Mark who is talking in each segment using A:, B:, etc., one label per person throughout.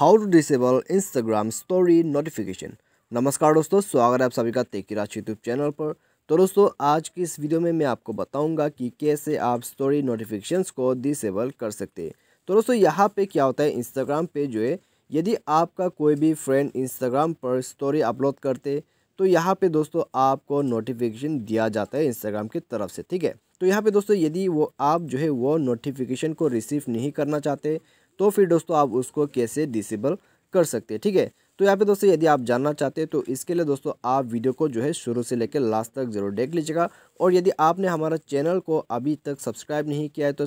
A: how to disable Instagram story notification नमस्कार दोस्तों स्वागत है आप सभी का तेकी राज यूट्यूब चैनल पर तो दोस्तों आज की इस वीडियो में मैं आपको बताऊंगा कि कैसे आप स्टोरी नोटिफिकेशंस को डिसेबल कर सकते हैं तो दोस्तों यहाँ पे क्या होता है इंस्टाग्राम पे जो है यदि आपका कोई भी फ्रेंड इंस्टाग्राम पर स्टोरी अपलोड करते तो यहाँ पे दोस्तों आपको नोटिफिकेशन दिया जाता है इंस्टाग्राम की तरफ से ठीक है तो यहाँ पे दोस्तों यदि वो आप जो है वो नोटिफिकेशन को रिसीव नहीं करना चाहते तो फिर दोस्तों आप उसको कैसे डिसेबल कर सकते हैं ठीक है तो यहाँ पे दोस्तों यदि आप जानना चाहते हैं तो इसके लिए दोस्तों आप वीडियो को जो है शुरू से लेकर लास्ट तक जरूर देख लीजिएगा और यदि आपने हमारा चैनल को अभी तक सब्सक्राइब नहीं किया है तो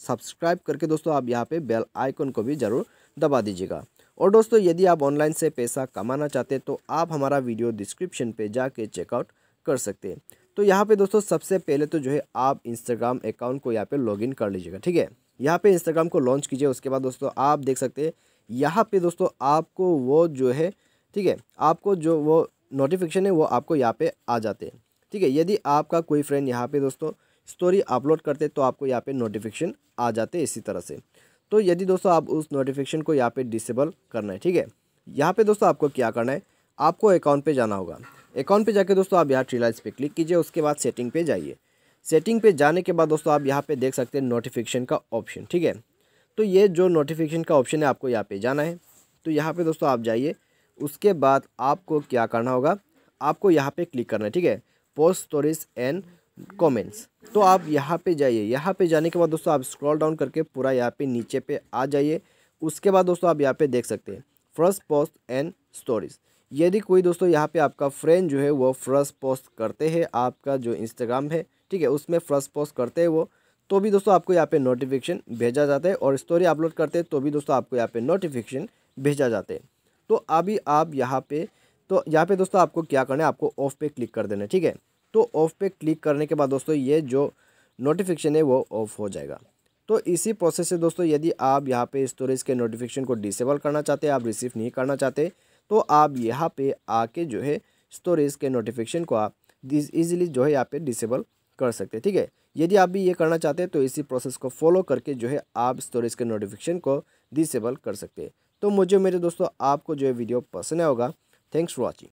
A: सब्सक्राइब करके दोस्तों आप यहाँ पे बेल आइकन को भी ज़रूर दबा दीजिएगा और दोस्तों यदि आप ऑनलाइन से पैसा कमाना चाहते हैं तो आप हमारा वीडियो डिस्क्रिप्शन पर जाके चेकआउट कर सकते हैं तो यहाँ पे दोस्तों सबसे पहले तो जो है आप इंस्टाग्राम अकाउंट को यहाँ पे लॉगिन कर लीजिएगा ठीक है यहाँ पे इंस्टाग्राम को लॉन्च कीजिए उसके बाद दोस्तों आप देख सकते हैं यहाँ पे दोस्तों आपको वो जो है ठीक है आपको जो वो नोटिफिकेशन है वो आपको यहाँ पे आ जाते हैं ठीक है यदि आपका कोई फ्रेंड यहाँ पर दोस्तों स्टोरी अपलोड करते तो आपको यहाँ पर नोटिफिकेशन आ जाते इसी तरह से तो यदि दोस्तों आप उस नोटिफिकेशन को यहाँ पर डिसेबल करना है ठीक है यहाँ पर दोस्तों आपको क्या करना है आपको अकाउंट पे जाना होगा अकाउंट पे जाके दोस्तों आप यहाँ ट्रीलाइज पे क्लिक कीजिए उसके बाद सेटिंग पे जाइए सेटिंग पे जाने के बाद दोस्तों आप यहाँ पे देख सकते हैं नोटिफिकेशन का ऑप्शन ठीक है तो ये जो नोटिफिकेशन का ऑप्शन है आपको यहाँ पे जाना है तो यहाँ पे दोस्तों आप जाइए उसके बाद आपको क्या करना होगा आपको यहाँ पर क्लिक करना है ठीक है पोस्ट स्टोरीज एंड कॉमेंट्स तो आप यहाँ पर जाइए यहाँ पर जाने के बाद दोस्तों आप स्क्रॉल डाउन करके पूरा यहाँ पर नीचे पे आ जाइए उसके बाद दोस्तों आप यहाँ पर देख सकते हैं फर्स्ट पोस्ट एंड स्टोरीज यदि कोई दोस्तों यहाँ पे आपका फ्रेंड जो है वो फ्रस्ट पोस्ट करते हैं आपका जो इंस्टाग्राम है ठीक है उसमें फ्रस्ट पोस्ट करते हैं वो तो भी दोस्तों आपको यहाँ पे नोटिफिकेशन भेजा जाता है और स्टोरी अपलोड करते हैं तो भी दोस्तों आपको यहाँ पे नोटिफिकेशन भेजा जाता है तो अभी आप यहाँ पे तो यहाँ पे दोस्तों आपको क्या करना है आपको ऑफ पे क्लिक कर देना है ठीक है तो ऑफ पे क्लिक करने के बाद दोस्तों ये जो नोटिफिकेशन है वो ऑफ हो जाएगा तो इसी प्रोसेस से दोस्तों यदि आप यहाँ पे स्टोरेज के नोटिफिकेशन को डिसेबल करना चाहते हैं आप रिसीव नहीं करना चाहते तो आप यहाँ पे आके जो है स्टोरेज के नोटिफिकेशन को आप ईजिली जो है यहाँ पे डिसेबल कर सकते हैं ठीक है यदि आप भी ये करना चाहते हैं तो इसी प्रोसेस को फॉलो करके जो है आप स्टोरेज के नोटिफिकेशन को डिसेबल कर सकते हैं तो मुझे मेरे दोस्तों आपको जो है वीडियो पसंद आया होगा थैंक्स फॉर वॉचिंग